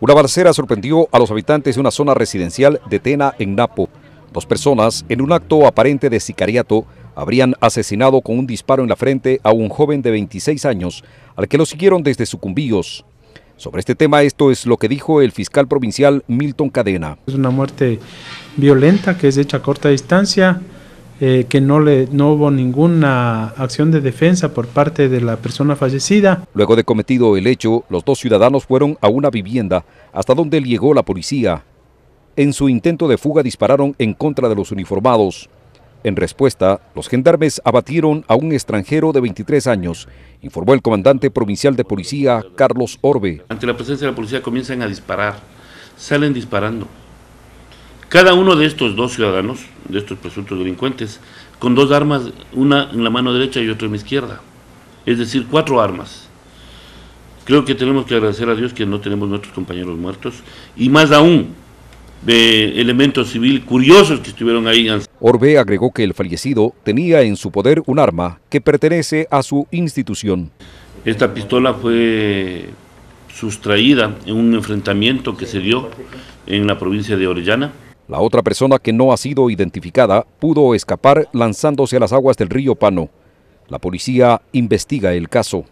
Una balacera sorprendió a los habitantes de una zona residencial de Tena en Napo. Dos personas, en un acto aparente de sicariato, habrían asesinado con un disparo en la frente a un joven de 26 años, al que lo siguieron desde Sucumbíos. Sobre este tema, esto es lo que dijo el fiscal provincial Milton Cadena. Es una muerte violenta que es hecha a corta distancia, eh, que no, le, no hubo ninguna acción de defensa por parte de la persona fallecida. Luego de cometido el hecho, los dos ciudadanos fueron a una vivienda hasta donde llegó la policía. En su intento de fuga dispararon en contra de los uniformados. En respuesta, los gendarmes abatieron a un extranjero de 23 años, informó el comandante provincial de policía Carlos Orbe. Ante la presencia de la policía comienzan a disparar, salen disparando. Cada uno de estos dos ciudadanos de estos presuntos delincuentes, con dos armas, una en la mano derecha y otra en la izquierda. Es decir, cuatro armas. Creo que tenemos que agradecer a Dios que no tenemos nuestros compañeros muertos y más aún de elementos civil curiosos que estuvieron ahí. Orbe agregó que el fallecido tenía en su poder un arma que pertenece a su institución. Esta pistola fue sustraída en un enfrentamiento que se dio en la provincia de Orellana. La otra persona que no ha sido identificada pudo escapar lanzándose a las aguas del río Pano. La policía investiga el caso.